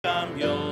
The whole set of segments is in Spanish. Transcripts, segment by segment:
cambio.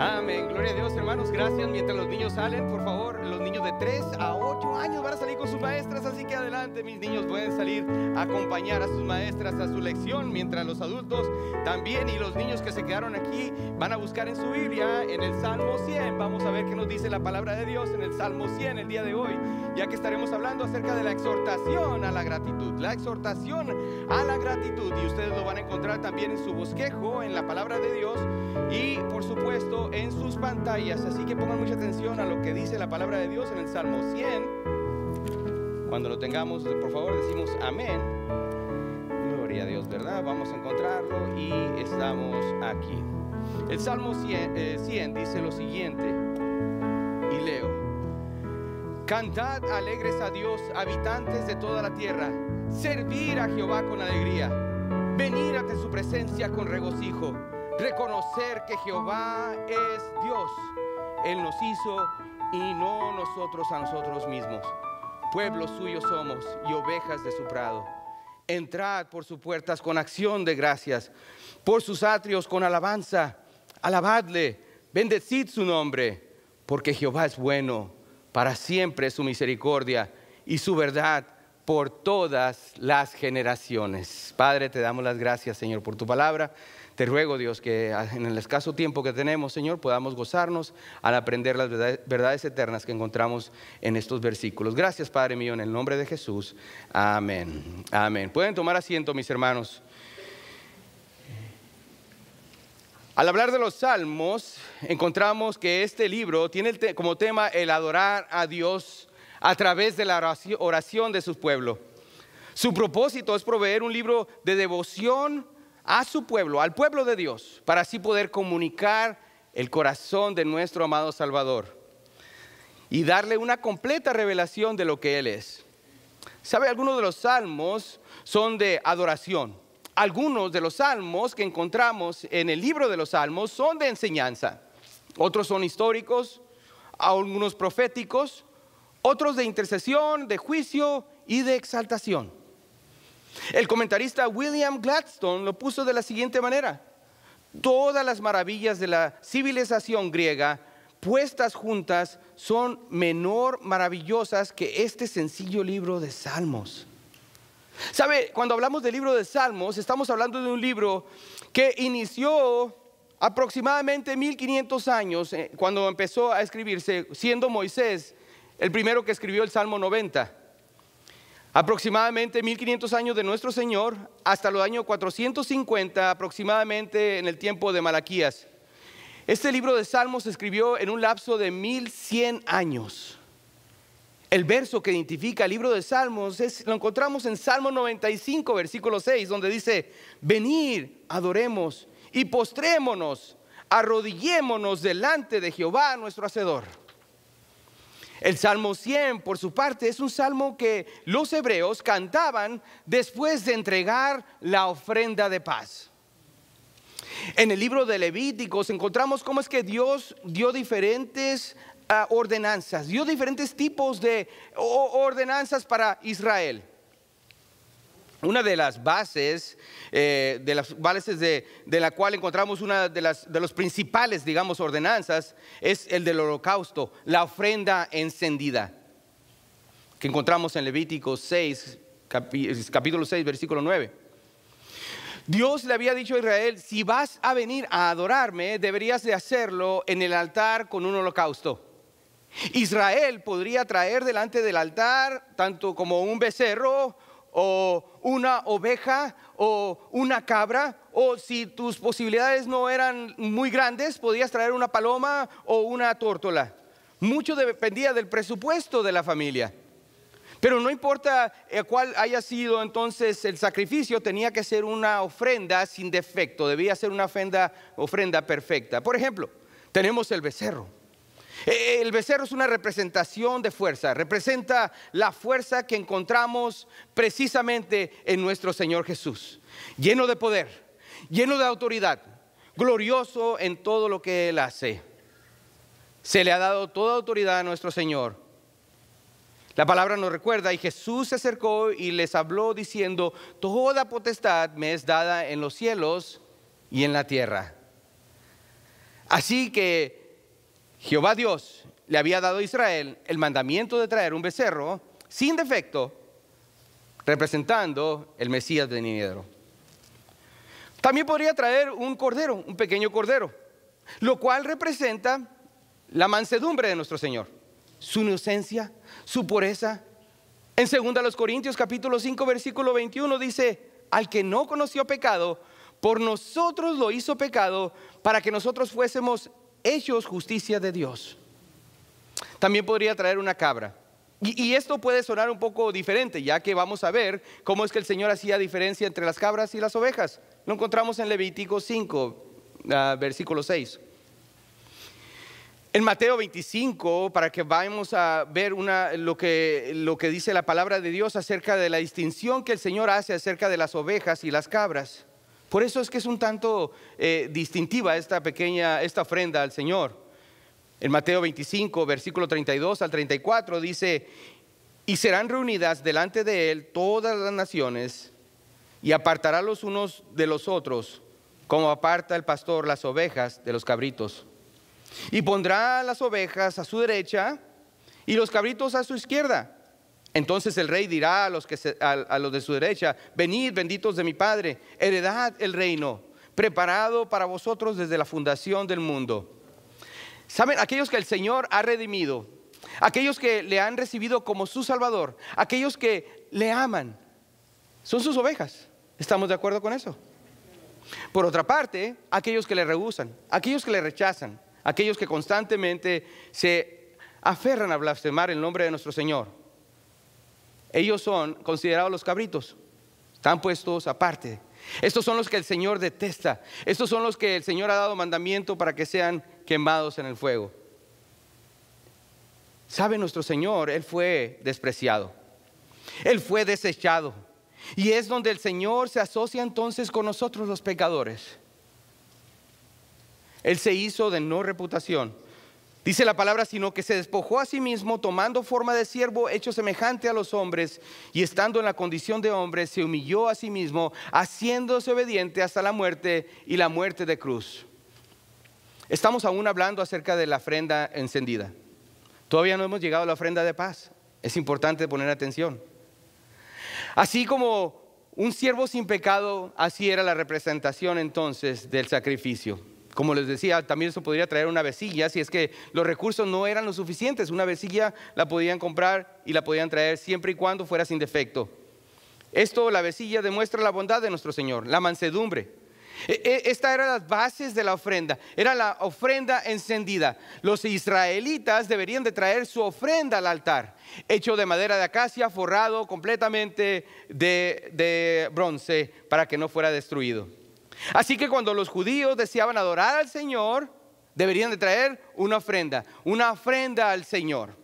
¿Ah? Amén. Gloria a Dios, hermanos. Gracias. Mientras los niños salen, por favor, los niños de 3 a 8 años van a salir con sus maestras. Así que adelante, mis niños pueden salir a acompañar a sus maestras a su lección. Mientras los adultos también y los niños que se quedaron aquí van a buscar en su Biblia, en el Salmo 100. Vamos a ver qué nos dice la palabra de Dios en el Salmo 100 el día de hoy, ya que estaremos hablando acerca de la exhortación a la gratitud. La exhortación a la gratitud. Y ustedes lo van a encontrar también en su bosquejo, en la palabra de Dios. Y por supuesto, en sus pantallas, así que pongan mucha atención a lo que dice la palabra de Dios en el Salmo 100. Cuando lo tengamos, por favor, decimos amén. Gloria a Dios, ¿verdad? Vamos a encontrarlo y estamos aquí. El Salmo 100, 100 eh, dice lo siguiente, y leo, Cantad alegres a Dios, habitantes de toda la tierra, servir a Jehová con alegría, venir ante su presencia con regocijo reconocer que Jehová es Dios. Él nos hizo y no nosotros a nosotros mismos. Pueblo suyo somos y ovejas de su prado. Entrad por sus puertas con acción de gracias, por sus atrios con alabanza. Alabadle, bendecid su nombre, porque Jehová es bueno, para siempre su misericordia y su verdad por todas las generaciones. Padre, te damos las gracias, Señor, por tu palabra. Te ruego, Dios, que en el escaso tiempo que tenemos, Señor, podamos gozarnos al aprender las verdades eternas que encontramos en estos versículos. Gracias, Padre mío, en el nombre de Jesús. Amén. Amén. Pueden tomar asiento, mis hermanos. Al hablar de los salmos, encontramos que este libro tiene como tema el adorar a Dios a través de la oración de su pueblo. Su propósito es proveer un libro de devoción a su pueblo, al pueblo de Dios, para así poder comunicar el corazón de nuestro amado Salvador y darle una completa revelación de lo que Él es. ¿Sabe? Algunos de los salmos son de adoración. Algunos de los salmos que encontramos en el libro de los salmos son de enseñanza. Otros son históricos, algunos proféticos, otros de intercesión, de juicio y de exaltación. El comentarista William Gladstone lo puso de la siguiente manera. Todas las maravillas de la civilización griega puestas juntas son menor maravillosas que este sencillo libro de Salmos. ¿Sabe? Cuando hablamos del libro de Salmos, estamos hablando de un libro que inició aproximadamente 1500 años eh, cuando empezó a escribirse, siendo Moisés el primero que escribió el Salmo 90. Aproximadamente 1500 años de nuestro Señor hasta los años 450 aproximadamente en el tiempo de Malaquías. Este libro de Salmos se escribió en un lapso de 1100 años. El verso que identifica el libro de Salmos lo encontramos en Salmo 95, versículo 6, donde dice, venir, adoremos y postrémonos, arrodillémonos delante de Jehová nuestro Hacedor. El Salmo 100, por su parte, es un salmo que los hebreos cantaban después de entregar la ofrenda de paz. En el libro de Levíticos encontramos cómo es que Dios dio diferentes ah, ordenanzas, dio diferentes tipos de ordenanzas para Israel una de las bases, eh, de las bases de, la cual encontramos una de las de los principales, digamos, ordenanzas, es el del holocausto, la ofrenda encendida, que encontramos en Levítico 6, capítulo 6, versículo 9. Dios le había dicho a Israel, si vas a venir a adorarme, deberías de hacerlo en el altar con un holocausto. Israel podría traer delante del altar tanto como un becerro o una oveja o una cabra, o si tus posibilidades no eran muy grandes, podías traer una paloma o una tórtola. Mucho dependía del presupuesto de la familia. Pero no importa eh, cuál haya sido entonces el sacrificio, tenía que ser una ofrenda sin defecto, debía ser una ofrenda, ofrenda perfecta. Por ejemplo, tenemos el becerro. Eh, el becerro es una representación de fuerza, representa la fuerza que encontramos precisamente en nuestro Señor Jesús, lleno de poder, lleno de autoridad, glorioso en todo lo que Él hace. Se le ha dado toda autoridad a nuestro Señor. La palabra nos recuerda, y Jesús se acercó y les habló diciendo, Toda potestad me es dada en los cielos y en la tierra. Así que Jehová Dios le había dado a Israel el mandamiento de traer un becerro sin defecto, representando el Mesías de Niniedro. También podría traer un cordero, un pequeño cordero, lo cual representa la mansedumbre de nuestro Señor, su inocencia, su pureza. En 2 Corintios capítulo 5 versículo 21 dice, al que no conoció pecado, por nosotros lo hizo pecado para que nosotros fuésemos ellos justicia de Dios. También podría traer una cabra. Y, esto puede sonar un poco diferente, ya que vamos a ver cómo es que el Señor hacía diferencia entre las cabras y las ovejas. Lo encontramos en Levítico 5, ah, versículo 6. En Mateo 25, para que vayamos a ver una, lo, que, lo que dice la palabra de Dios acerca de la distinción que el Señor hace acerca de las ovejas y las cabras. Por eso es que es un tanto eh, distintiva esta pequeña, esta ofrenda al Señor. En Mateo 25, versículo 32 al 34 dice, y serán reunidas delante de él todas las naciones y apartará los unos de los otros, como aparta el pastor las ovejas de los cabritos. Y pondrá las ovejas a su derecha y los cabritos a su izquierda. Entonces el rey dirá a los, que los de su derecha, venid benditos de mi Padre, heredad el reino, preparado para vosotros desde la fundación del mundo. Saben, aquellos que el Señor ha redimido, aquellos que le han recibido como su Salvador, aquellos que le aman, son sus ovejas. ¿Estamos de acuerdo con eso? Por otra parte, aquellos que le rehusan, aquellos que le rechazan, aquellos que constantemente se aferran a blasfemar el nombre de nuestro Señor. Ellos son considerados los cabritos, están puestos aparte. Estos son los que el Señor detesta, estos son los que el Señor ha dado mandamiento para que sean quemados en el fuego. ¿Sabe nuestro Señor? Él fue despreciado, él fue desechado. Y es donde el Señor se asocia entonces con nosotros los pecadores. Él se hizo de no reputación Dice la palabra, sino que se despojó a sí mismo, tomando forma de siervo, hecho semejante a los hombres, y estando en la condición de hombre, se humilló a sí mismo, haciéndose obediente hasta la muerte y la muerte de cruz. Estamos aún hablando acerca de la ofrenda encendida. Todavía no hemos llegado a la ofrenda de paz. Es importante poner atención. Así como un siervo sin pecado, así era la representación entonces del sacrificio. Como les decía, también eso podría traer una vecilla, si es que los recursos no eran lo suficientes. Una vecilla la podían comprar y la podían traer siempre y cuando fuera sin defecto. Esto, la vecilla, demuestra la bondad de nuestro Señor, la mansedumbre. E, e, esta era las bases de la ofrenda, era la ofrenda encendida. Los israelitas deberían de traer su ofrenda al altar, hecho de madera de acacia, forrado completamente de bronce para que no fuera destruido. Así que cuando los judíos deseaban adorar al Señor, deberían de traer una ofrenda, una ofrenda al Señor.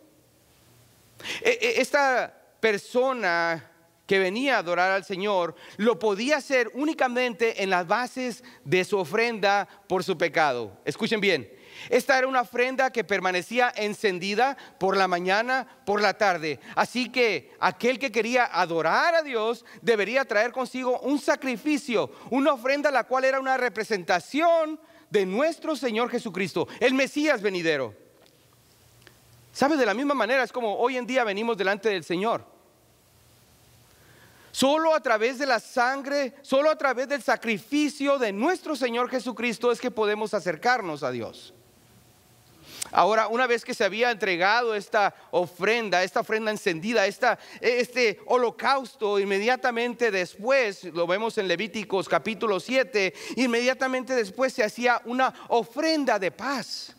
E, e, esta persona que venía a adorar al Señor lo podía hacer únicamente en las bases de su ofrenda por su pecado. Escuchen bien, esta era una ofrenda que permanecía encendida por la mañana, por la tarde. Así que aquel que quería adorar a Dios debería traer consigo un sacrificio, una ofrenda la cual era una representación de nuestro Señor Jesucristo, el Mesías venidero. ¿Sabes? De la misma manera es como hoy en día venimos delante del Señor. Solo a través de la sangre, solo a través del sacrificio de nuestro Señor Jesucristo es que podemos acercarnos a Dios. Ahora, una vez que se había entregado esta ofrenda, esta ofrenda encendida, este holocausto, inmediatamente después, lo vemos en Levíticos capítulo 7, inmediatamente después se hacía una ofrenda de paz.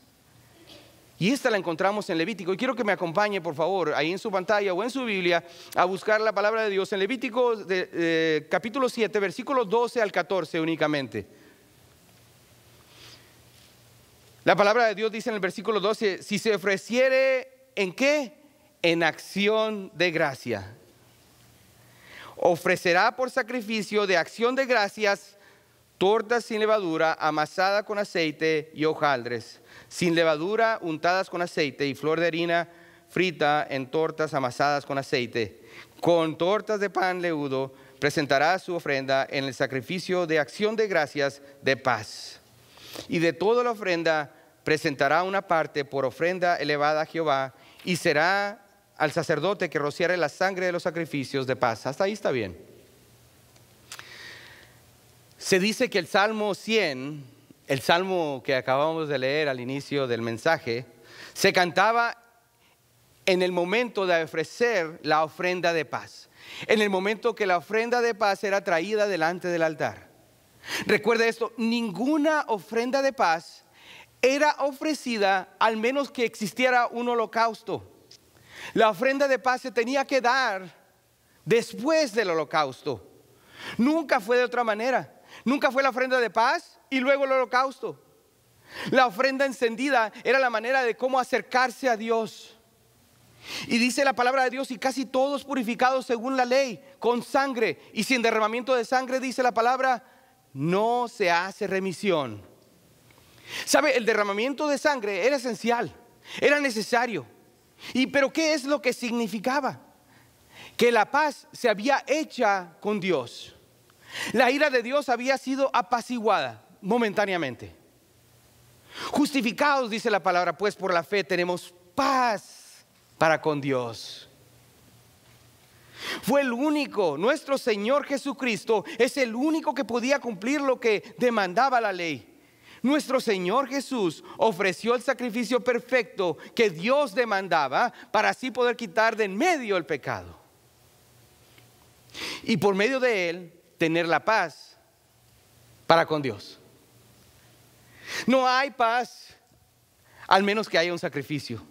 Y esta la encontramos en Levítico. Y quiero que me acompañe, por favor, ahí en su pantalla o en su Biblia, a buscar la palabra de Dios en Levítico eh, capítulo 7, versículos 12 al 14 únicamente. La palabra de Dios dice en el versículo 12, si se ofreciere en qué? En acción de gracia. Ofrecerá por sacrificio de acción de gracias tortas sin levadura, amasada con aceite y hojaldres, sin levadura, untadas con aceite y flor de harina frita en tortas amasadas con aceite. Con tortas de pan leudo presentará su ofrenda en el sacrificio de acción de gracias de paz. Y de toda la ofrenda presentará una parte por ofrenda elevada a Jehová y será al sacerdote que rociare la sangre de los sacrificios de paz. Hasta ahí está bien. Se dice que el Salmo 100, el Salmo que acabamos de leer al inicio del mensaje, se cantaba en el momento de ofrecer la ofrenda de paz, en el momento que la ofrenda de paz era traída delante del altar. Recuerda esto, ninguna ofrenda de paz era ofrecida al menos que existiera un holocausto. La ofrenda de paz se tenía que dar después del holocausto. Nunca fue de otra manera. Nunca fue la ofrenda de paz y luego el holocausto. La ofrenda encendida era la manera de cómo acercarse a Dios. Y dice la palabra de Dios, y casi todos purificados según la ley, con sangre y sin derramamiento de sangre, dice la palabra, no se hace remisión. ¿Sabe? El derramamiento de sangre era esencial, era necesario. ¿Y pero qué es lo que significaba? Que la paz se había hecha con Dios. La ira de Dios había sido apaciguada momentáneamente. Justificados, dice la palabra, pues por la fe tenemos paz para con Dios. Fue el único, nuestro Señor Jesucristo es el único que podía cumplir lo que demandaba la ley. Nuestro Señor Jesús ofreció el sacrificio perfecto que Dios demandaba para así poder quitar de en medio el pecado. Y por medio de Él tener la paz para con Dios. No hay paz al menos que haya un sacrificio.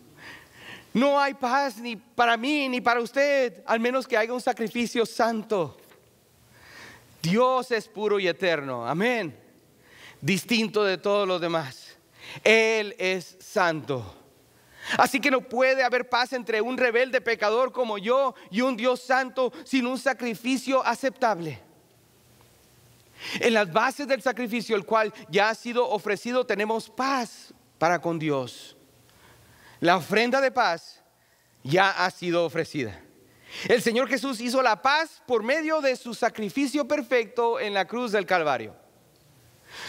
No hay paz ni para mí ni para usted, al menos que haya un sacrificio santo. Dios es puro y eterno, amén. Distinto de todos los demás. Él es santo. Así que no puede haber paz entre un rebelde pecador como yo y un Dios santo sin un sacrificio aceptable. En las bases del sacrificio, el cual ya ha sido ofrecido, tenemos paz para con Dios. La ofrenda de paz ya ha sido ofrecida. El Señor Jesús hizo la paz por medio de su sacrificio perfecto en la cruz del Calvario.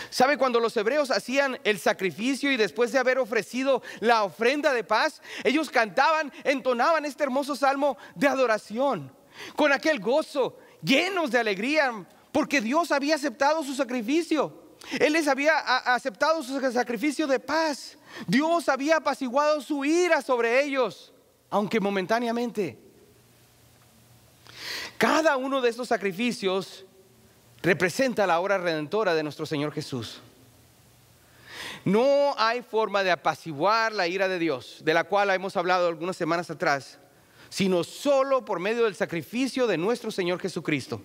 ¿Sabe cuando los hebreos hacían el sacrificio y después de haber ofrecido la ofrenda de paz, ellos cantaban, entonaban este hermoso salmo de adoración, con aquel gozo, llenos de alegría, porque Dios había aceptado su sacrificio. Él les había aceptado su sacrificio de paz. Dios había apaciguado su ira sobre ellos, aunque momentáneamente. Cada uno de estos sacrificios representa la obra redentora de nuestro Señor Jesús. No hay forma de apaciguar la ira de Dios, de la cual hemos hablado algunas semanas atrás, sino solo por medio del sacrificio de nuestro Señor Jesucristo.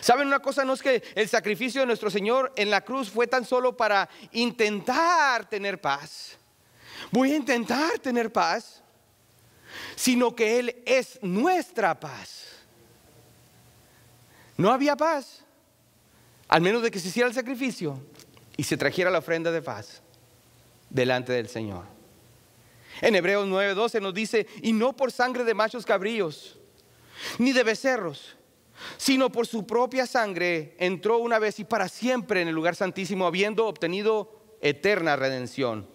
¿Saben una cosa? No es que el sacrificio de nuestro Señor en la cruz fue tan solo para intentar tener paz. Voy a intentar tener paz, sino que Él es nuestra paz. No había paz, al menos de que se hiciera el sacrificio y se trajera la ofrenda de paz delante del Señor. En Hebreos 9:12 nos dice, y no por sangre de machos cabríos, ni de becerros, sino por su propia sangre entró una vez y para siempre en el lugar santísimo, habiendo obtenido eterna redención.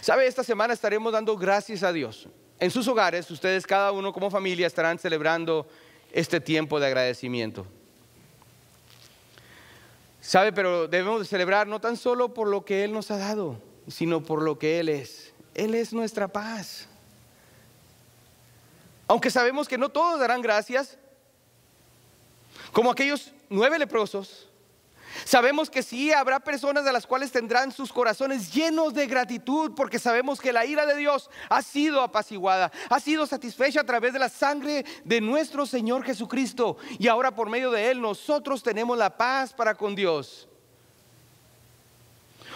¿Sabe? Esta semana estaremos dando gracias a Dios. En sus hogares, ustedes cada uno como familia estarán celebrando este tiempo de agradecimiento. ¿Sabe? Pero debemos celebrar no tan solo por lo que Él nos ha dado, sino por lo que Él es. Él es nuestra paz. Aunque sabemos que no todos darán gracias, como aquellos nueve leprosos, Sabemos que sí habrá personas de las cuales tendrán sus corazones llenos de gratitud porque sabemos que la ira de Dios ha sido apaciguada, ha sido satisfecha a través de la sangre de nuestro Señor Jesucristo y ahora por medio de Él nosotros tenemos la paz para con Dios.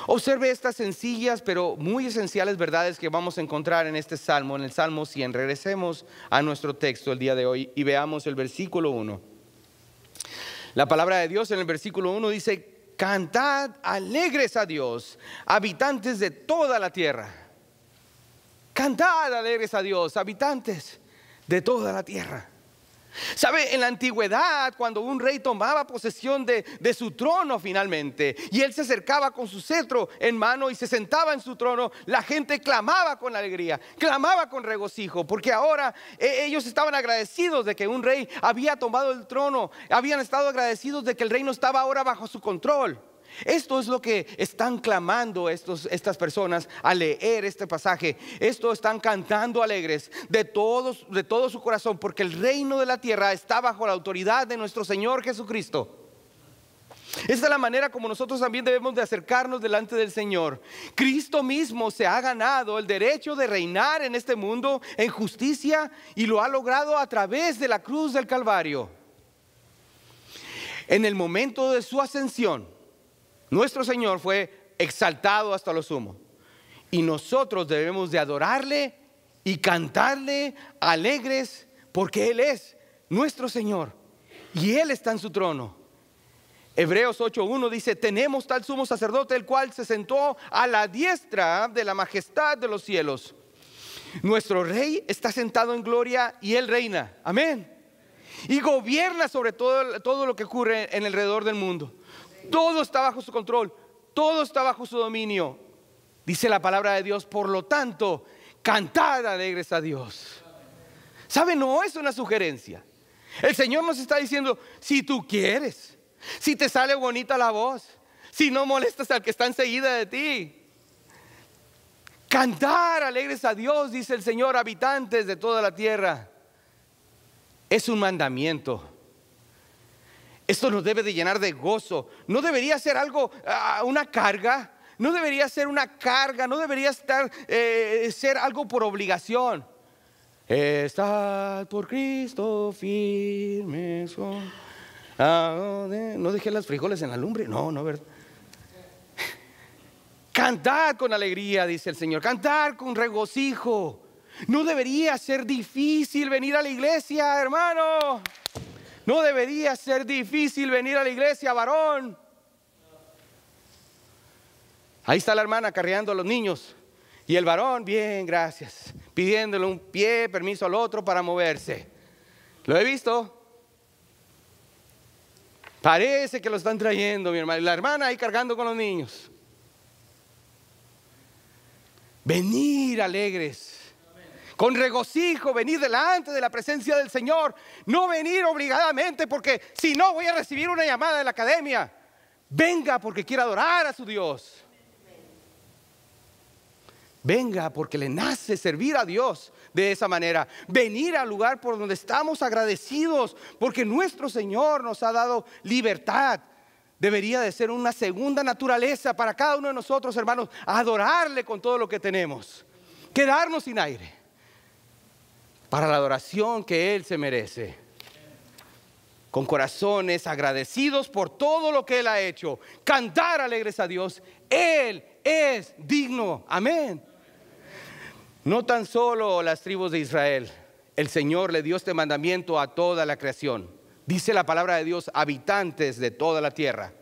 Observe estas sencillas pero muy esenciales verdades que vamos a encontrar en este Salmo, en el Salmo 100. Regresemos a nuestro texto el día de hoy y veamos el versículo 1. La palabra de Dios en el versículo 1 dice, cantad alegres a Dios, habitantes de toda la tierra. Cantad alegres a Dios, habitantes de toda la tierra. ¿Sabe? En la antigüedad, cuando un rey tomaba posesión de, su trono finalmente, y él se acercaba con su cetro en mano y se sentaba en su trono, la gente clamaba con alegría, clamaba con regocijo, porque ahora e, ellos estaban agradecidos de que un rey había tomado el trono, habían estado agradecidos de que el reino estaba ahora bajo su control. Esto es lo que están clamando estas personas a leer este pasaje. Esto están cantando alegres de, todos, de todo su corazón, porque el reino de la tierra está bajo la autoridad de nuestro Señor Jesucristo. Esta es la manera como nosotros también debemos de acercarnos delante del Señor. Cristo mismo se ha ganado el derecho de reinar en este mundo en justicia y lo ha logrado a través de la cruz del Calvario. En el momento de su ascensión, nuestro Señor fue exaltado hasta lo sumo. Y nosotros debemos de adorarle y cantarle alegres porque Él es nuestro Señor y Él está en su trono. Hebreos 8.1 dice, tenemos tal sumo sacerdote el cual se sentó a la diestra de la majestad de los cielos. Nuestro rey está sentado en gloria y Él reina. Amén. Y gobierna sobre todo, todo lo que ocurre en alrededor del mundo. Todo está bajo su control, todo está bajo su dominio. Dice la palabra de Dios, por lo tanto, cantar alegres a Dios. ¿Sabe? No es una sugerencia. El Señor nos está diciendo, si tú quieres, si te sale bonita la voz, si no molestas al que está enseguida de ti. Cantar alegres a Dios, dice el Señor, habitantes de toda la tierra. Es un mandamiento. Esto nos debe de llenar de gozo. No debería ser algo, ah, una carga. No debería ser una carga. No debería estar, eh, ser algo por obligación. Estad por Cristo firme ah, ¿No dejé las frijoles en la lumbre? No, no, ¿verdad? Cantar con alegría, dice el Señor. Cantar con regocijo. No debería ser difícil venir a la iglesia, hermano. No debería ser difícil venir a la iglesia, varón. Ahí está la hermana carreando a los niños. Y el varón, bien, gracias. Pidiéndole un pie, permiso al otro para moverse. Lo he visto. Parece que lo están trayendo, mi hermano. La hermana ahí cargando con los niños. Venir alegres con regocijo, venir delante de la presencia del Señor. No venir obligadamente porque si no voy a recibir una llamada de la academia. Venga porque quiere adorar a su Dios. Venga porque le nace servir a Dios de esa manera. Venir al lugar por donde estamos agradecidos porque nuestro Señor nos ha dado libertad. Debería de ser una segunda naturaleza para cada uno de nosotros, hermanos, adorarle con todo lo que tenemos. Quedarnos sin aire para la adoración que Él se merece. Con corazones agradecidos por todo lo que Él ha hecho. Cantar alegres a Dios. Él es digno. Amén. No tan solo las tribus de Israel. El Señor le dio este mandamiento a toda la creación. Dice la palabra de Dios, habitantes de toda la tierra.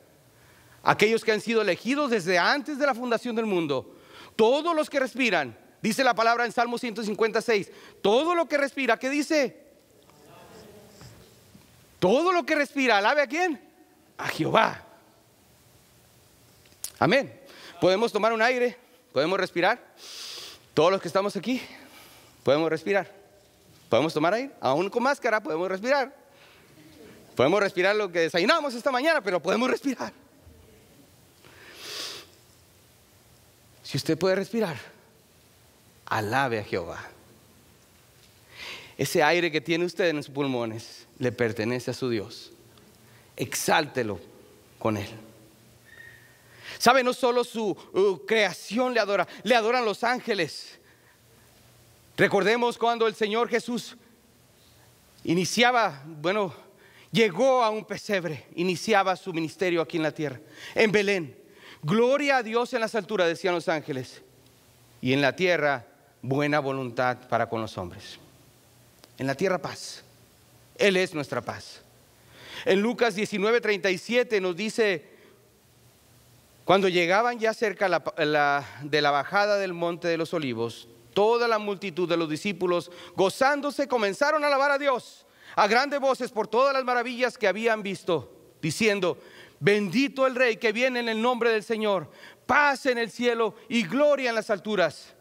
Aquellos que han sido elegidos desde antes de la fundación del mundo. Todos los que respiran Dice la palabra en Salmo 156, todo lo que respira, ¿qué dice? Todo lo que respira, alabe a quién? A Jehová. Amén. Podemos tomar un aire, podemos respirar. Todos los que estamos aquí, podemos respirar. Podemos tomar aire, aún con máscara, podemos respirar. Podemos respirar lo que desayunamos esta mañana, pero podemos respirar. Si usted puede respirar, alabe a Jehová. Ese aire que tiene usted en sus pulmones le pertenece a su Dios. Exáltelo con él. ¿Sabe? No solo su uh, creación le adora, le adoran los ángeles. Recordemos cuando el Señor Jesús iniciaba, bueno, llegó a un pesebre, iniciaba su ministerio aquí en la tierra, en Belén. Gloria a Dios en las alturas, decían los ángeles. Y en la tierra, buena voluntad para con los hombres. En la tierra paz. Él es nuestra paz. En Lucas 19:37 nos dice, cuando llegaban ya cerca de la bajada del monte de los olivos, toda la multitud de los discípulos, gozándose, comenzaron a alabar a Dios a grandes voces por todas las maravillas que habían visto, diciendo, bendito el rey que viene en el nombre del Señor, paz en el cielo y gloria en las alturas.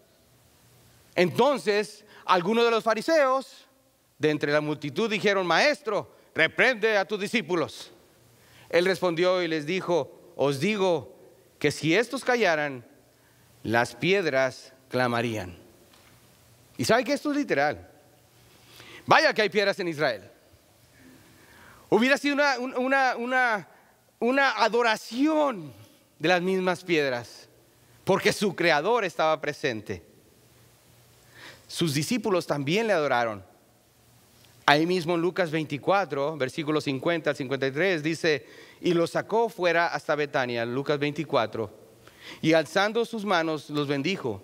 Entonces, algunos de los fariseos, de entre la multitud, dijeron, Maestro, reprende a tus discípulos. Él respondió y les dijo, os digo que si estos callaran, las piedras clamarían. Y sabe que esto es literal. Vaya que hay piedras en Israel. Hubiera sido una, una adoración de las mismas piedras, porque su creador estaba presente. Sus discípulos también le adoraron. Ahí mismo en Lucas 24, versículos 50 al 53, dice, y los sacó fuera hasta Betania, Lucas 24, y alzando sus manos los bendijo.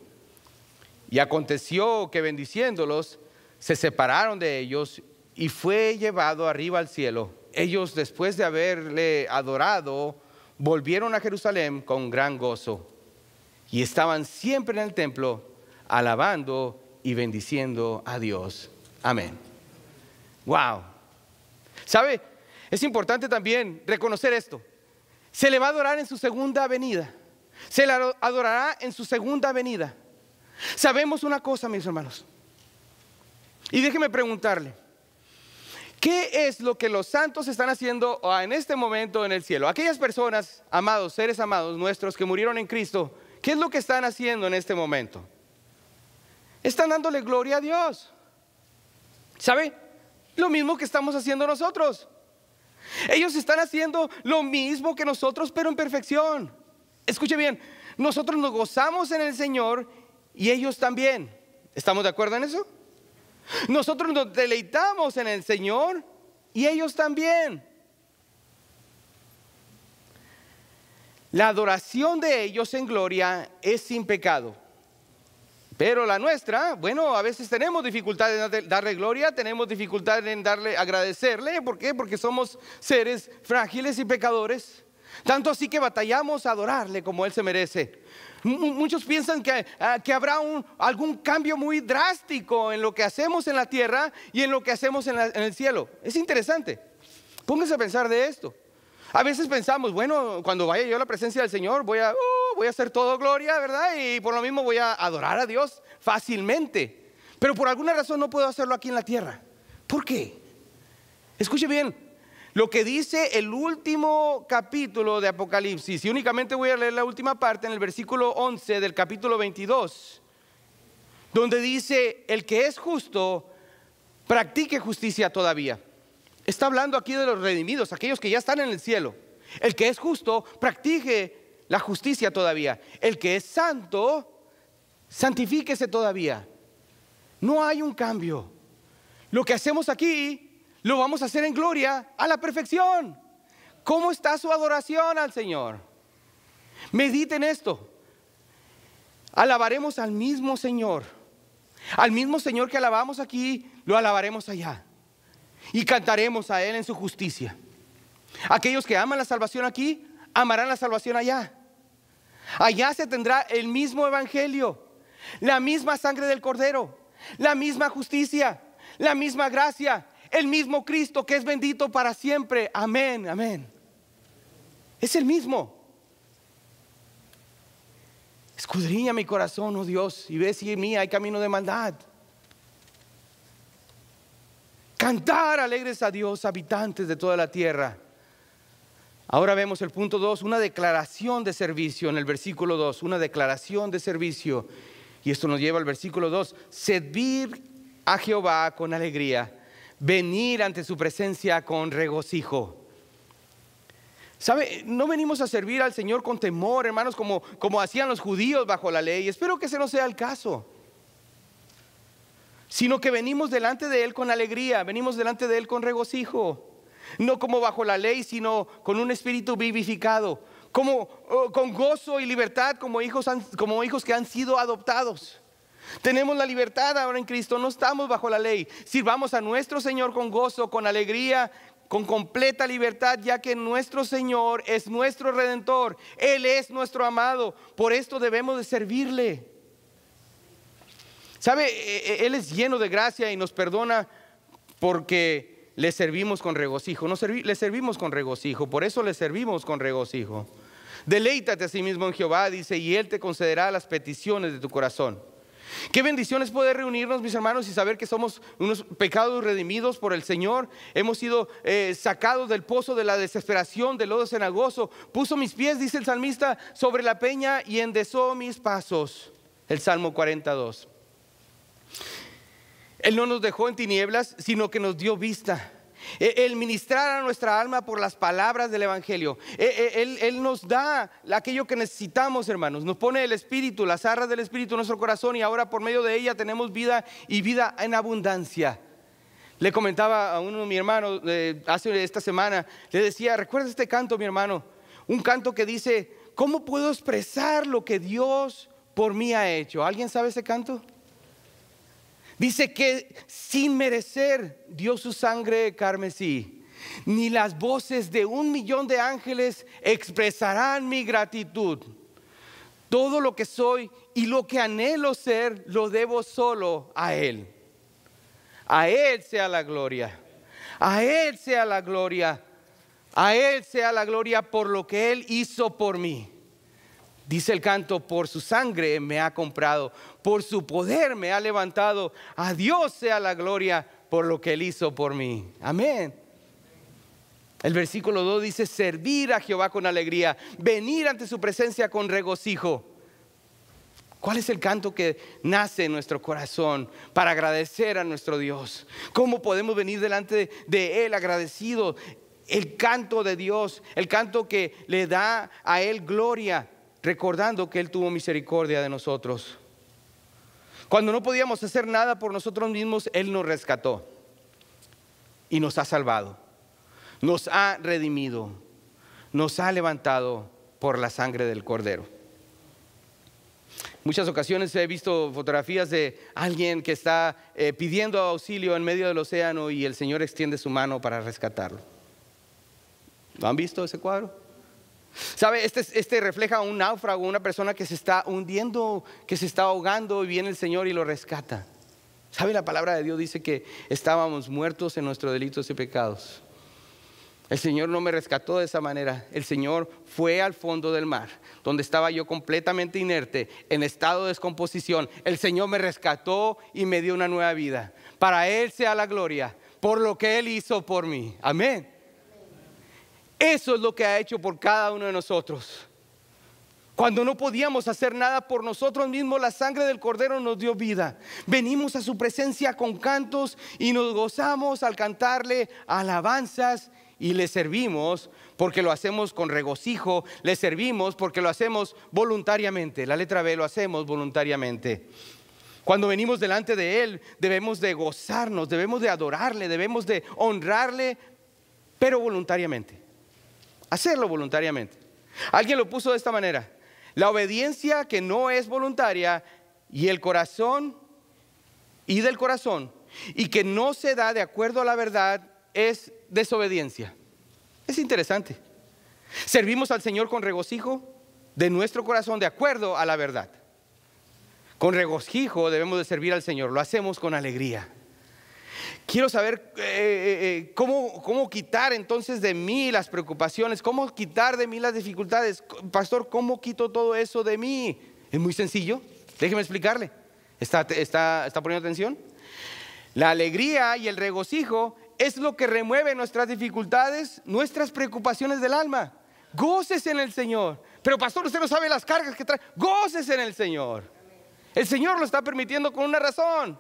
Y aconteció que bendiciéndolos, se separaron de ellos y fue llevado arriba al cielo. Ellos, después de haberle adorado, volvieron a Jerusalén con gran gozo y estaban siempre en el templo alabando y bendiciendo a Dios. Amén. Wow. ¿Sabe? Es importante también reconocer esto. Se le va a adorar en su segunda venida. Se le adorará en su segunda venida. Sabemos una cosa, mis hermanos. Y déjeme preguntarle, ¿qué es lo que los santos están haciendo ah, en este momento en el cielo? Aquellas personas, amados, seres amados nuestros que murieron en Cristo, ¿qué es lo que están haciendo en este momento? Están dándole gloria a Dios. ¿Sabe? Lo mismo que estamos haciendo nosotros. Ellos están haciendo lo mismo que nosotros, pero en perfección. Escuche bien, nosotros nos gozamos en el Señor y ellos también. ¿Estamos de acuerdo en eso? Nosotros nos deleitamos en el Señor y ellos también. La adoración de ellos en gloria es sin pecado. Pero la nuestra, bueno, a veces tenemos dificultad en darle gloria, tenemos dificultad en darle, agradecerle. ¿Por qué? Porque somos seres frágiles y pecadores. Tanto así que batallamos a adorarle como Él se merece. Muchos piensan ah, que, habrá un, algún cambio muy drástico en lo que hacemos en la tierra y en lo que hacemos en, en el cielo. Es interesante. Pónganse a pensar de esto. A veces pensamos, bueno, cuando vaya yo a la presencia del Señor, voy a, oh, voy a hacer todo gloria, ¿verdad? Y por lo mismo voy a adorar a Dios fácilmente. Pero por alguna razón no puedo hacerlo aquí en la tierra. ¿Por qué? Escuche bien, lo que dice el último capítulo de Apocalipsis, y únicamente voy a leer la última parte en el versículo 11 del capítulo 22, donde dice, el que es justo, practique justicia todavía Está hablando aquí de los redimidos, aquellos que ya están en el cielo. El que es justo, practique la justicia todavía. El que es santo, santifíquese todavía. No hay un cambio. Lo que hacemos aquí, lo vamos a hacer en gloria, a la perfección. ¿Cómo está su adoración al Señor? Mediten esto. Alabaremos al mismo Señor. Al mismo Señor que alabamos aquí, lo alabaremos allá y cantaremos a Él en su justicia. Aquellos que aman la salvación aquí, amarán la salvación allá. Allá se tendrá el mismo evangelio, la misma sangre del cordero, la misma justicia, la misma gracia, el mismo Cristo que es bendito para siempre. Amén, amén. Es el mismo. Escudriña mi corazón, oh Dios, y ve si en mí hay camino de maldad. Cantar alegres a Dios, habitantes de toda la tierra. Ahora vemos el punto 2, una declaración de servicio en el versículo 2, una declaración de servicio. Y esto nos lleva al versículo 2, servir a Jehová con alegría, venir ante su presencia con regocijo. ¿Sabe? No venimos a servir al Señor con temor, hermanos, como, como hacían los judíos bajo la ley. Espero que se no sea el caso sino que venimos delante de Él con alegría, venimos delante de Él con regocijo, no como bajo la ley, sino con un espíritu vivificado, como, oh, con gozo y libertad como hijos, como hijos que han sido adoptados. Tenemos la libertad ahora en Cristo, no estamos bajo la ley. Sirvamos a nuestro Señor con gozo, con alegría, con completa libertad, ya que nuestro Señor es nuestro redentor, Él es nuestro amado. Por esto debemos de servirle. ¿Sabe? E, e, él es lleno de gracia y nos perdona porque le servimos con regocijo. No le servimos con regocijo, por eso le servimos con regocijo. Deleítate a sí mismo en Jehová, dice, y Él te concederá las peticiones de tu corazón. Qué bendición es poder reunirnos, mis hermanos, y saber que somos unos pecados redimidos por el Señor. Hemos sido eh, sacados del pozo de la desesperación, del lodo cenagoso. Puso mis pies, dice el salmista, sobre la peña y endezó mis pasos. El Salmo 42. Él no nos dejó en tinieblas, sino que nos dio vista. E-, el ministrar a nuestra alma por las palabras del Evangelio. E-, e-, él, nos da aquello que necesitamos, hermanos. Nos pone el Espíritu, las arras del Espíritu en nuestro corazón y ahora por medio de ella tenemos vida y vida en abundancia. Le comentaba a uno de mis hermanos eh, hace esta semana, le decía, recuerda este canto, mi hermano, un canto que dice, ¿cómo puedo expresar lo que Dios por mí ha hecho? ¿Alguien sabe ese canto? Dice que sin merecer dio su sangre carmesí. Ni las voces de un millón de ángeles expresarán mi gratitud. Todo lo que soy y lo que anhelo ser lo debo solo a Él. A Él sea la gloria. A Él sea la gloria. A Él sea la gloria por lo que Él hizo por mí. Dice el canto, por su sangre me ha comprado, por su poder me ha levantado. A Dios sea la gloria por lo que él hizo por mí. Amén. El versículo 2 dice, servir a Jehová con alegría, venir ante su presencia con regocijo. ¿Cuál es el canto que nace en nuestro corazón para agradecer a nuestro Dios? ¿Cómo podemos venir delante de Él agradecido? El canto de Dios, el canto que le da a Él gloria, recordando que Él tuvo misericordia de nosotros. Cuando no podíamos hacer nada por nosotros mismos, Él nos rescató y nos ha salvado, nos ha redimido, nos ha levantado por la sangre del Cordero. Muchas ocasiones he visto fotografías de alguien que está eh, pidiendo auxilio en medio del océano y el Señor extiende su mano para rescatarlo. ¿Lo han visto ese cuadro? ¿Sabe? Este, este, refleja un náufrago, una persona que se está hundiendo, que se está ahogando y viene el Señor y lo rescata. ¿Sabe? La palabra de Dios dice que estábamos muertos en nuestros delitos y pecados. El Señor no me rescató de esa manera. El Señor fue al fondo del mar, donde estaba yo completamente inerte, en estado de descomposición. El Señor me rescató y me dio una nueva vida. Para Él sea la gloria por lo que Él hizo por mí. Amén. Eso es lo que ha hecho por cada uno de nosotros. Cuando no podíamos hacer nada por nosotros mismos, la sangre del Cordero nos dio vida. Venimos a su presencia con cantos y nos gozamos al cantarle alabanzas y le servimos porque lo hacemos con regocijo, le servimos porque lo hacemos voluntariamente. La letra B lo hacemos voluntariamente. Cuando venimos delante de Él, debemos de gozarnos, debemos de adorarle, debemos de honrarle, pero voluntariamente hacerlo voluntariamente. Alguien lo puso de esta manera. La obediencia que no es voluntaria y el corazón y del corazón y que no se da de acuerdo a la verdad es desobediencia. Es interesante. Servimos al Señor con regocijo de nuestro corazón de acuerdo a la verdad. Con regocijo debemos de servir al Señor, lo hacemos con alegría. Quiero saber eh, eh, eh, cómo, quitar entonces de mí las preocupaciones, cómo quitar de mí las dificultades. Pastor, ¿cómo quito todo eso de mí? Es muy sencillo. Déjeme explicarle. ¿Está, está poniendo atención? La alegría y el regocijo es lo que remueve nuestras dificultades, nuestras preocupaciones del alma. Goces en el Señor. Pero pastor, usted no sabe las cargas que trae. Goces en el Señor. El Señor lo está permitiendo con una razón.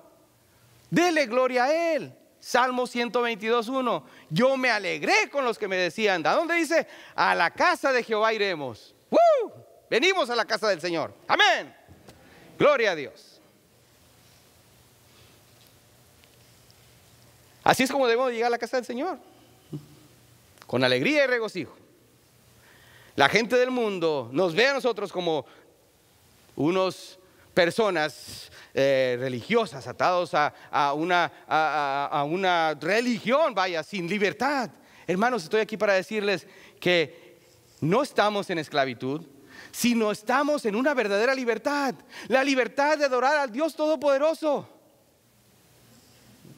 Dele gloria a Él. Salmo 122.1. Yo me alegré con los que me decían, ¿a dónde dice? A la casa de Jehová iremos. ¡Woo! Venimos a la casa del Señor. Amén. Gloria a Dios. Así es como debemos llegar a la casa del Señor. Con alegría y regocijo. La gente del mundo nos ve a nosotros como unos personas eh, religiosas, atados a, una, a una religión, vaya, sin libertad. Hermanos, estoy aquí para decirles que no estamos en esclavitud, sino estamos en una verdadera libertad, la libertad de adorar al Dios Todopoderoso.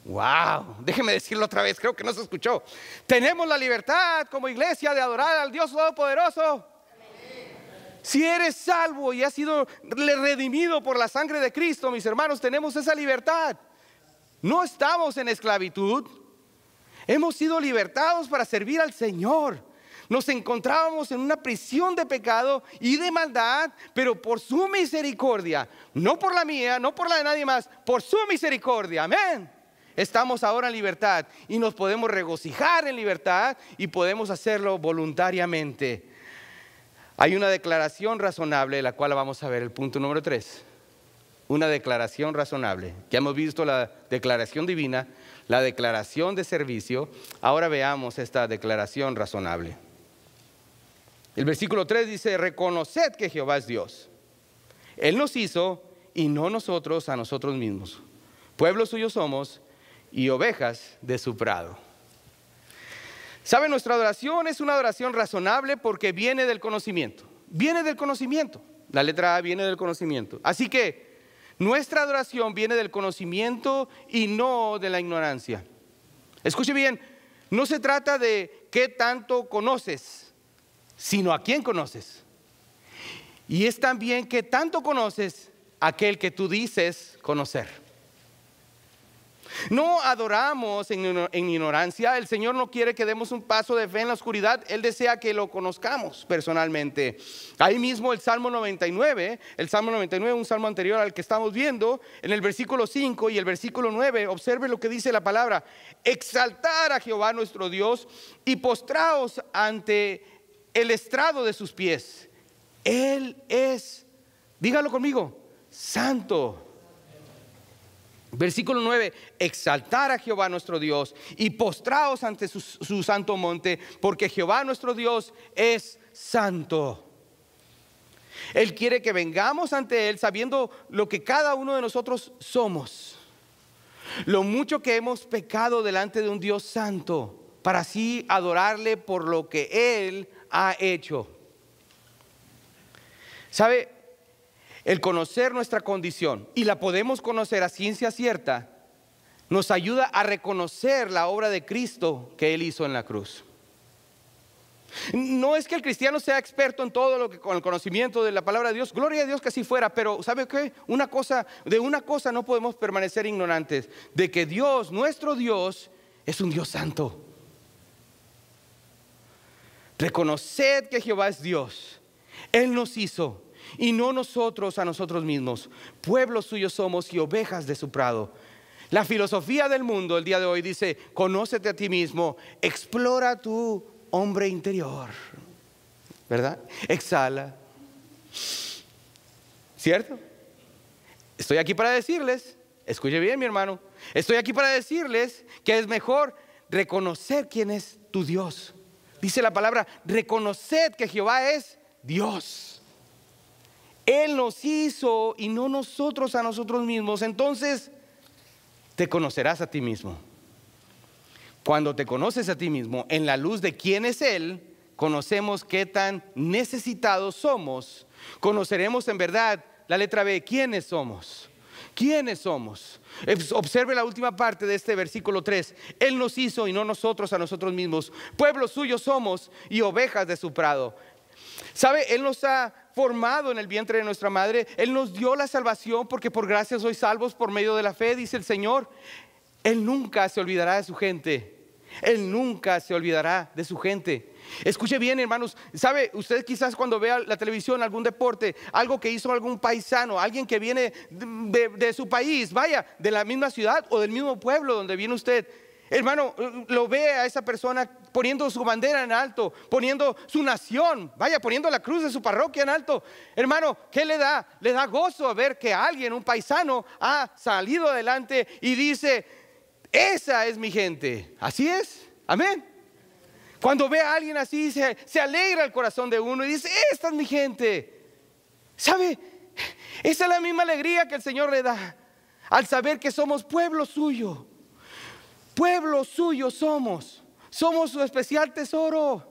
Wow, déjeme decirlo otra vez, creo que no se escuchó. Tenemos la libertad como iglesia de adorar al Dios Todopoderoso. Si eres salvo y has sido redimido por la sangre de Cristo, mis hermanos, tenemos esa libertad. No estamos en esclavitud. Hemos sido libertados para servir al Señor. Nos encontrábamos en una prisión de pecado y de maldad, pero por su misericordia, no por la mía, no por la de nadie más, por su misericordia, amén. Estamos ahora en libertad y nos podemos regocijar en libertad y podemos hacerlo voluntariamente. Hay una declaración razonable, la cual vamos a ver, el punto número tres. Una declaración razonable. Ya hemos visto la declaración divina, la declaración de servicio. Ahora veamos esta declaración razonable. El versículo 3 dice, reconoced que Jehová es Dios. Él nos hizo y no nosotros a nosotros mismos. Pueblo suyo somos y ovejas de su prado. ¿Sabe? Nuestra adoración es una adoración razonable porque viene del conocimiento. Viene del conocimiento. La letra A viene del conocimiento. Así que nuestra adoración viene del conocimiento y no de la ignorancia. Escuche bien, no se trata de qué tanto conoces, sino a quién conoces. Y es también qué tanto conoces aquel que tú dices conocer. No adoramos en, ignorancia. El Señor no quiere que demos un paso de fe en la oscuridad. Él desea que lo conozcamos personalmente. Ahí mismo el Salmo 99, el Salmo 99, un salmo anterior al que estamos viendo, en el versículo 5 y el versículo 9, observe lo que dice la palabra. Exaltar a Jehová nuestro Dios y postraos ante el estrado de sus pies. Él es, dígalo conmigo, santo. Versículo 9, exaltar a Jehová nuestro Dios y postraos ante su, su, santo monte, porque Jehová nuestro Dios es santo. Él quiere que vengamos ante Él sabiendo lo que cada uno de nosotros somos, lo mucho que hemos pecado delante de un Dios santo, para así adorarle por lo que Él ha hecho. ¿Sabe? el conocer nuestra condición y la podemos conocer a ciencia cierta, nos ayuda a reconocer la obra de Cristo que Él hizo en la cruz. No es que el cristiano sea experto en todo lo que con el conocimiento de la palabra de Dios, gloria a Dios que así fuera, pero ¿sabe qué? Una cosa, de una cosa no podemos permanecer ignorantes, de que Dios, nuestro Dios, es un Dios santo. Reconoced que Jehová es Dios. Él nos hizo y no nosotros a nosotros mismos. pueblos suyos somos y ovejas de su prado. La filosofía del mundo el día de hoy dice, conócete a ti mismo, explora tu hombre interior, ¿verdad? Exhala. ¿Cierto? Estoy aquí para decirles, escuche bien mi hermano, estoy aquí para decirles que es mejor reconocer quién es tu Dios. Dice la palabra, reconoced que Jehová es Dios. Él nos hizo y no nosotros a nosotros mismos. Entonces, te conocerás a ti mismo. Cuando te conoces a ti mismo, en la luz de quién es Él, conocemos qué tan necesitados somos. Conoceremos en verdad la letra B, quiénes somos. ¿Quiénes somos? Observe la última parte de este versículo 3. Él nos hizo y no nosotros a nosotros mismos. Pueblo suyo somos y ovejas de su prado. ¿Sabe? Él nos ha formado en el vientre de nuestra madre. Él nos dio la salvación porque por gracia sois salvos por medio de la fe, dice el Señor. Él nunca se olvidará de su gente. Él nunca se olvidará de su gente. Escuche bien, hermanos. ¿Sabe? Usted quizás cuando vea la televisión, algún deporte, algo que hizo algún paisano, alguien que viene de, de, su país, vaya, de la misma ciudad o del mismo pueblo donde viene usted. Hermano, lo ve a esa persona poniendo su bandera en alto, poniendo su nación, vaya, poniendo la cruz de su parroquia en alto. Hermano, ¿qué le da? Le da gozo a ver que alguien, un paisano, ha salido adelante y dice, esa es mi gente. Así es. Amén. Cuando ve a alguien así, se, se alegra el corazón de uno y dice, esta es mi gente. ¿Sabe? Esa es la misma alegría que el Señor le da al saber que somos pueblo suyo. Pueblo suyo somos. Somos su especial tesoro.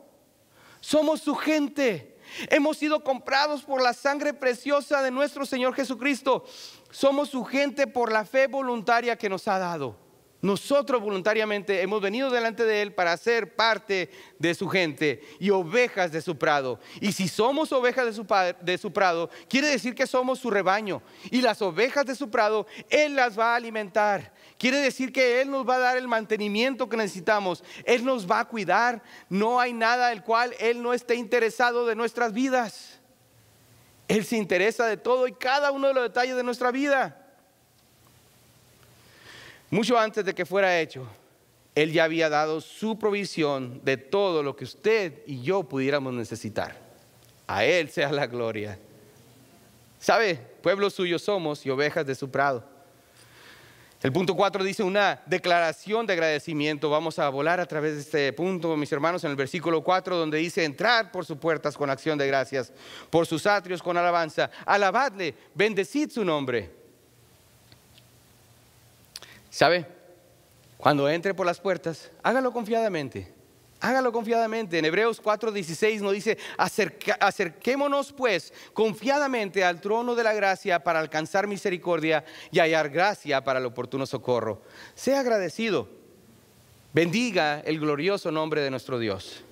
Somos su gente. Hemos sido comprados por la sangre preciosa de nuestro Señor Jesucristo. Somos su gente por la fe voluntaria que nos ha dado. Nosotros voluntariamente hemos venido delante de Él para ser parte de su gente y ovejas de su prado. Y si somos ovejas de su, de su, prado, quiere decir que somos su rebaño. Y las ovejas de su prado, Él las va a alimentar. Quiere decir que Él nos va a dar el mantenimiento que necesitamos. Él nos va a cuidar. No hay nada del cual Él no esté interesado de nuestras vidas. Él se interesa de todo y cada uno de los detalles de nuestra vida. Mucho antes de que fuera hecho, Él ya había dado su provisión de todo lo que usted y yo pudiéramos necesitar. A Él sea la gloria. ¿Sabe? Pueblo suyo somos y ovejas de su prado. El punto 4 dice una declaración de agradecimiento. Vamos a volar a través de este punto, mis hermanos, en el versículo 4, donde dice, entrar por sus puertas con acción de gracias, por sus atrios con alabanza, alabadle, bendecid su nombre. ¿Sabe? Cuando entre por las puertas, hágalo confiadamente. Hágalo confiadamente. En Hebreos 4:16 nos dice, acerquémonos pues confiadamente al trono de la gracia para alcanzar misericordia y hallar gracia para el oportuno socorro. Sea agradecido. Bendiga el glorioso nombre de nuestro Dios.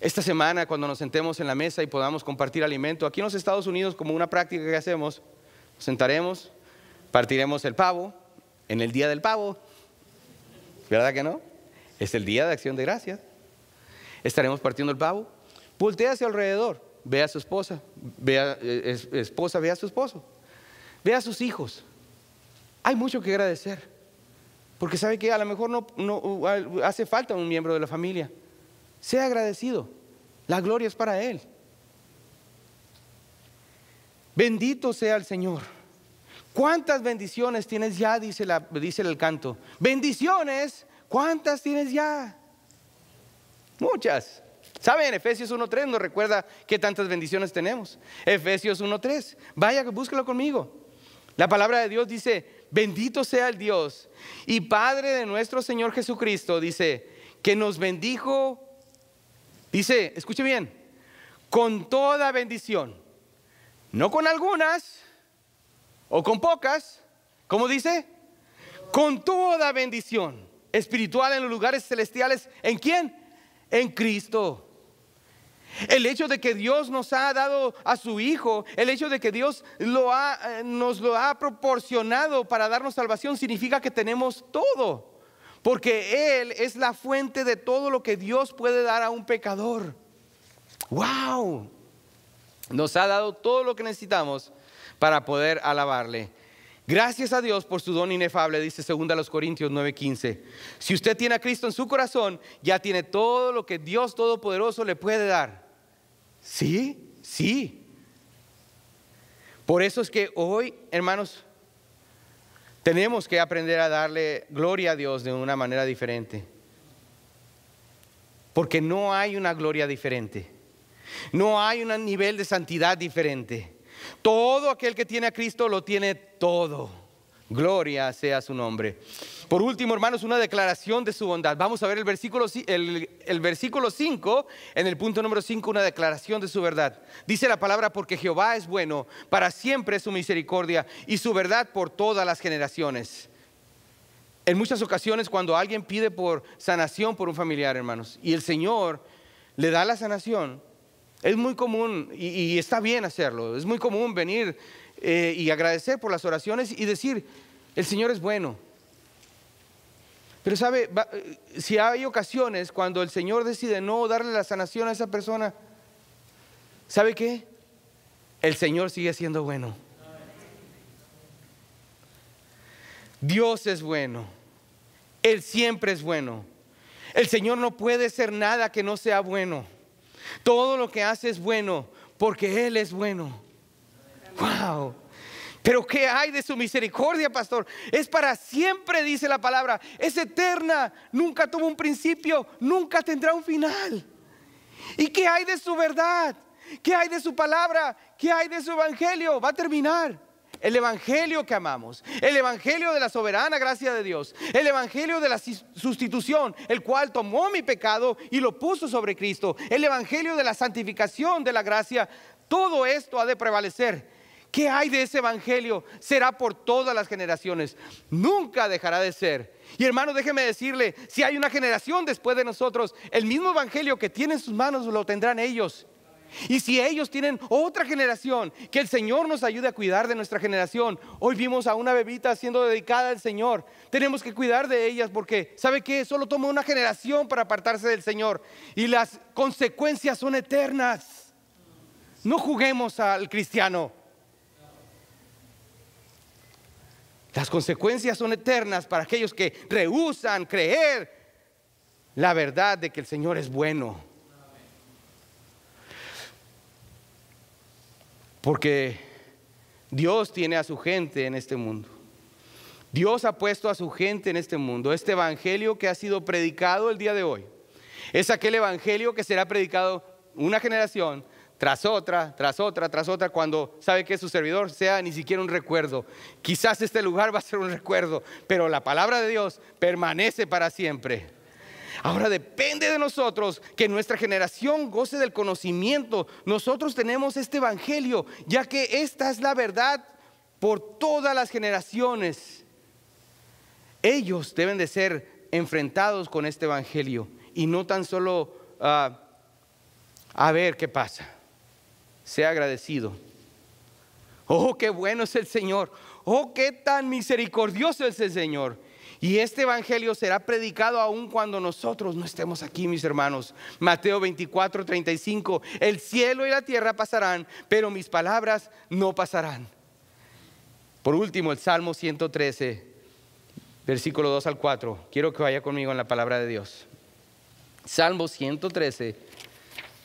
Esta semana, cuando nos sentemos en la mesa y podamos compartir alimento, aquí en los Estados Unidos, como una práctica que hacemos, nos sentaremos, partiremos el pavo en el día del pavo. ¿Verdad que no? Es el día de acción de gracias. Estaremos partiendo el pavo. Voltea hacia alrededor. Ve a su esposa. Ve a, eh, esposa, ve a su esposo. Ve a sus hijos. Hay mucho que agradecer. Porque sabe que a lo mejor no, no hace falta un miembro de la familia. Sea agradecido. La gloria es para Él. Bendito sea el Señor. ¿Cuántas bendiciones tienes ya? Dice, la, dice el canto. Bendiciones ¿Cuántas tienes ya? Muchas. ¿Saben? Efesios 1.3 nos recuerda que tantas bendiciones tenemos. Efesios 1.3. Vaya, búsquelo conmigo. La palabra de Dios dice, bendito sea el Dios y Padre de nuestro Señor Jesucristo, dice, que nos bendijo, dice, escuche bien, con toda bendición. No con algunas o con pocas, ¿Cómo dice, con toda bendición espiritual en los lugares celestiales. ¿En quién? En Cristo. El hecho de que Dios nos ha dado a su Hijo, el hecho de que Dios eh, nos lo ha proporcionado para darnos salvación, significa que tenemos todo. Porque Él es la fuente de todo lo que Dios puede dar a un pecador. ¡Wow! Nos ha dado todo lo que necesitamos para poder alabarle. Gracias a Dios por su don inefable, dice los Corintios 9:15. Si usted tiene a Cristo en su corazón, ya tiene todo lo que Dios Todopoderoso le puede dar. Sí, sí. Por eso es que hoy, hermanos, tenemos que aprender a darle gloria a Dios de una manera diferente. Porque no hay una gloria diferente. No hay un nivel de santidad diferente. Todo aquel que tiene a Cristo lo tiene todo. Gloria sea su nombre. Por último, hermanos, una declaración de su bondad. Vamos a ver el versículo, el, versículo 5, en el punto número 5, una declaración de su verdad. Dice la palabra, porque Jehová es bueno, para siempre es su misericordia y su verdad por todas las generaciones. En muchas ocasiones cuando alguien pide por sanación por un familiar, hermanos, y el Señor le da la sanación, es muy común, y, está bien hacerlo, es muy común venir eh, y agradecer por las oraciones y decir, el Señor es bueno. Pero sabe, eh, si hay ocasiones cuando el Señor decide no darle la sanación a esa persona, ¿sabe qué? El Señor sigue siendo bueno. Dios es bueno. Él siempre es bueno. El Señor no puede ser nada que no sea bueno. Todo lo que hace es bueno porque Él es bueno. Wow. Pero ¿qué hay de su misericordia, pastor? Es para siempre, dice la palabra. Es eterna. Nunca tuvo un principio, nunca tendrá un final. ¿Y qué hay de su verdad? ¿Qué hay de su palabra? ¿Qué hay de su evangelio? Va a terminar el Evangelio que amamos, el Evangelio de la soberana gracia de Dios, el Evangelio de la sustitución, el cual tomó mi pecado y lo puso sobre Cristo, el Evangelio de la santificación de la gracia, todo esto ha de prevalecer. ¿Qué hay de ese evangelio? Será por todas las generaciones. Nunca dejará de ser. Y hermano, déjeme decirle, si hay una generación después de nosotros, el mismo evangelio que tiene en sus manos lo tendrán ellos. Y si ellos tienen otra generación, que el Señor nos ayude a cuidar de nuestra generación. Hoy vimos a una bebita siendo dedicada al Señor. Tenemos que cuidar de ellas porque, ¿sabe qué? Solo toma una generación para apartarse del Señor. Y las consecuencias son eternas. No juguemos al cristiano. Las consecuencias son eternas para aquellos que rehusan creer la verdad de que el Señor es bueno Porque Dios tiene a su gente en este mundo. Dios ha puesto a su gente en este mundo. Este evangelio que ha sido predicado el día de hoy es aquel evangelio que será predicado una generación tras otra, tras otra, tras otra, cuando sabe que su servidor sea ni siquiera un recuerdo. Quizás este lugar va a ser un recuerdo, pero la palabra de Dios permanece para siempre. Ahora depende de nosotros que nuestra generación goce del conocimiento. Nosotros tenemos este Evangelio, ya que esta es la verdad por todas las generaciones. Ellos deben de ser enfrentados con este Evangelio y no tan solo ah, a ver qué pasa. Sea agradecido. Oh, qué bueno es el Señor. Oh, qué tan misericordioso es el Señor. Y este evangelio será predicado aún cuando nosotros no estemos aquí, mis hermanos. Mateo 24, 35. El cielo y la tierra pasarán, pero mis palabras no pasarán. Por último, el Salmo 113, versículo 2 al 4. Quiero que vaya conmigo en la palabra de Dios. Salmo 113,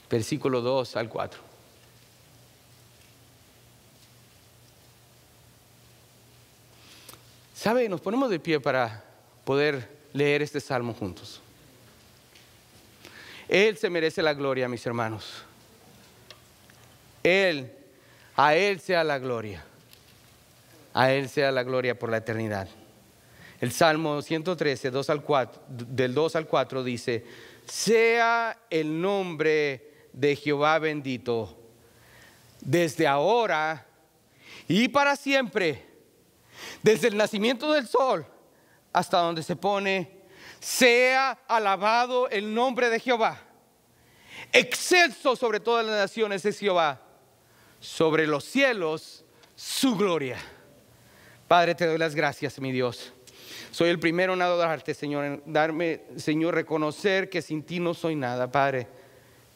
versículo 2 al 4. ¿Sabe? Nos ponemos de pie para poder leer este salmo juntos. Él se merece la gloria, mis hermanos. Él, a Él sea la gloria. A Él sea la gloria por la eternidad. El Salmo 113, del 2 al 4 dice, sea el nombre de Jehová bendito desde ahora y para siempre desde el nacimiento del sol hasta donde se pone, sea alabado el nombre de Jehová. Excelso sobre todas las naciones es Jehová, sobre los cielos su gloria. Padre, te doy las gracias, mi Dios. Soy el primero en adorarte, Señor, en darme, Señor, reconocer que sin ti no soy nada, Padre.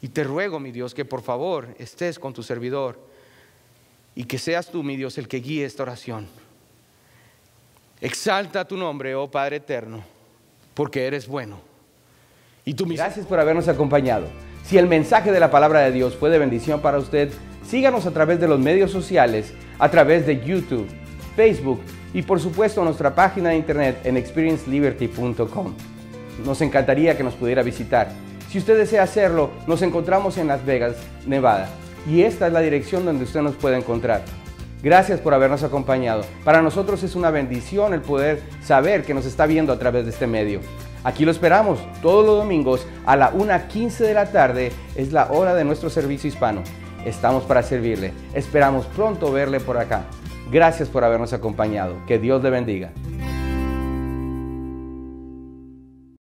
Y te ruego, mi Dios, que por favor estés con tu servidor y que seas tú, mi Dios, el que guíe esta oración. Exalta tu nombre, oh Padre eterno, porque eres bueno. Y tú Gracias por habernos acompañado. Si el mensaje de la palabra de Dios fue de bendición para usted, síganos a través de los medios sociales, a través de YouTube, Facebook y por supuesto nuestra página de internet en experienceliberty.com. Nos encantaría que nos pudiera visitar. Si usted desea hacerlo, nos encontramos en Las Vegas, Nevada. Y esta es la dirección donde usted nos puede encontrar. Gracias por habernos acompañado. Para nosotros es una bendición el poder saber que nos está viendo a través de este medio. Aquí lo esperamos todos los domingos a la 1.15 de la tarde. Es la hora de nuestro servicio hispano. Estamos para servirle. Esperamos pronto verle por acá. Gracias por habernos acompañado. Que Dios le bendiga.